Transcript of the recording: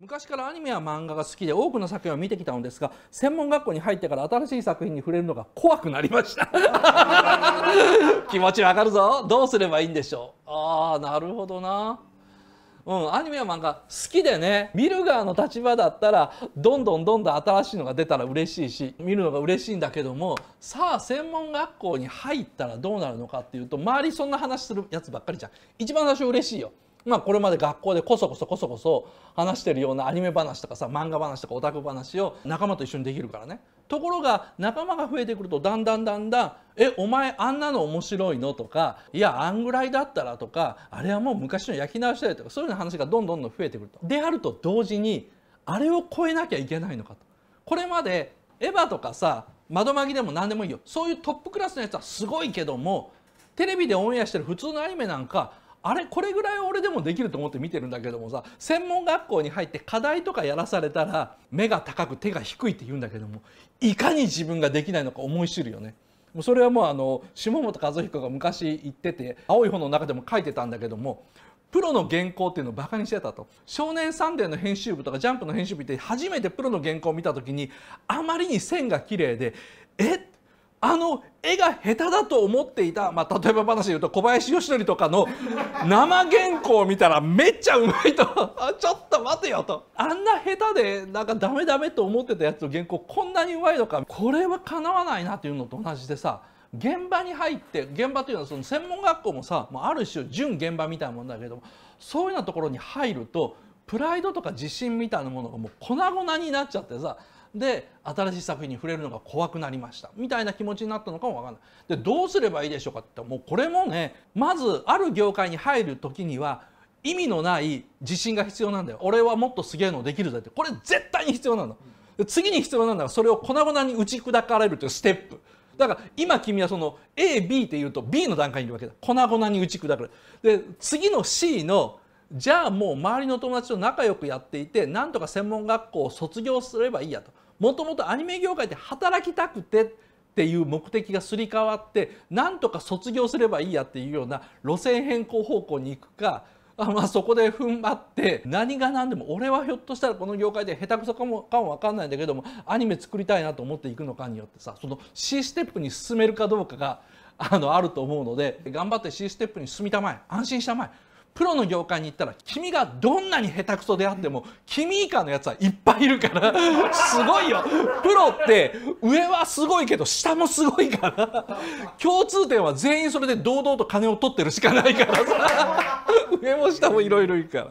昔からアニメや漫画が好きで多くの作品を見てきたのですが専門学校に入ってから新しい作品に触れるのが怖くなりました 気持ちわかるぞどうすればいいんでしょうああなるほどなうんアニメや漫画好きでね見る側の立場だったらどんどんどんどん新しいのが出たら嬉しいし見るのが嬉しいんだけどもさあ専門学校に入ったらどうなるのかっていうと周りそんな話するやつばっかりじゃん一番最初嬉しいよまあ、これまで学校でこそこそこそこそ話してるようなアニメ話とかさ漫画話とかオタク話を仲間と一緒にできるからねところが仲間が増えてくるとだんだんだんだん「えお前あんなの面白いの?」とか「いやあんぐらいだったら」とか「あれはもう昔の焼き直したり」とかそういう話がどんどんどん増えてくると。であると同時にあれを超えなきゃいけないのかと。これまでエヴァとかさ窓紛でも何でもいいよそういうトップクラスのやつはすごいけどもテレビでオンエアしてる普通のアニメなんかあれこれぐらい俺でもできると思って見てるんだけどもさ専門学校に入って課題とかやらされたら目が高く手が低いって言うんだけどもいかに自分ができないのか思い知るよね。もうそれはもうあの下本和彦が昔言ってて「青い本」の中でも書いてたんだけどもプロの原稿っていうのをバカにしてたと「少年サンデー」の編集部とか「ジャンプ」の編集部って初めてプロの原稿を見た時にあまりに線が綺麗で「えっ?」あの絵が下手だと思っていた、まあ、例えば話で言うと小林義りとかの生原稿を見たらめっちゃうまいと ちょっと待てよとあんな下手でなんかダメダメと思ってたやつの原稿こんなにうまいのかこれはかなわないなというのと同じでさ現場に入って現場というのはその専門学校もさもうある種準現場みたいなもんだけどもそういうようなところに入るとプライドとか自信みたいなものがもう粉々になっちゃってさで新しい作品に触れるのが怖くなりましたみたいな気持ちになったのかもわかんないでどうすればいいでしょうかってもうこれもねまずある業界に入る時には意味のない自信が必要なんだよ俺はもっとすげえのできるぜってこれ絶対に必要なの次に必要なのはそれを粉々に打ち砕かれるというステップだから今君はその AB っていうと B の段階にいるわけだ粉々に打ち砕かれるで次の C のじゃあもう周りの友達と仲良くやっていてなんとか専門学校を卒業すればいいやともともとアニメ業界で働きたくてっていう目的がすり替わってなんとか卒業すればいいやっていうような路線変更方向に行くかあまあそこで踏ん張って何が何でも俺はひょっとしたらこの業界で下手くそかもかも分かんないんだけどもアニメ作りたいなと思っていくのかによってさその C ステップに進めるかどうかがあのあると思うので頑張って C ステップに進みたまえ安心したまえプロの業界に行ったら君がどんなに下手くそであっても君以下のやつはいっぱいいるからすごいよプロって上はすごいけど下もすごいから共通点は全員それで堂々と金を取ってるしかないからさ上も下もいろいろいるから。